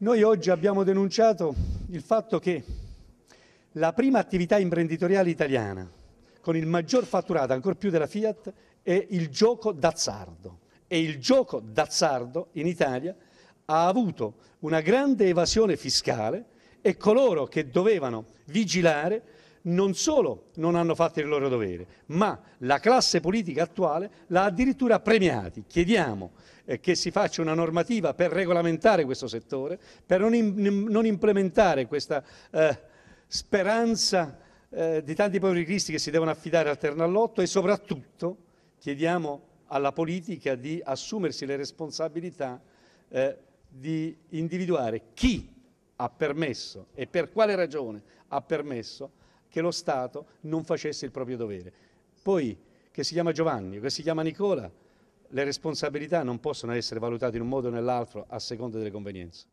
Noi oggi abbiamo denunciato il fatto che la prima attività imprenditoriale italiana con il maggior fatturato, ancor più della Fiat, è il gioco d'azzardo. E il gioco d'azzardo in Italia ha avuto una grande evasione fiscale e coloro che dovevano vigilare non solo non hanno fatto il loro dovere, ma la classe politica attuale l'ha addirittura premiati. Chiediamo eh, che si faccia una normativa per regolamentare questo settore, per non, non implementare questa eh, speranza eh, di tanti poveri cristi che si devono affidare al ternallotto e soprattutto chiediamo alla politica di assumersi le responsabilità eh, di individuare chi ha permesso e per quale ragione ha permesso che lo Stato non facesse il proprio dovere. Poi, che si chiama Giovanni o che si chiama Nicola, le responsabilità non possono essere valutate in un modo o nell'altro a seconda delle convenienze.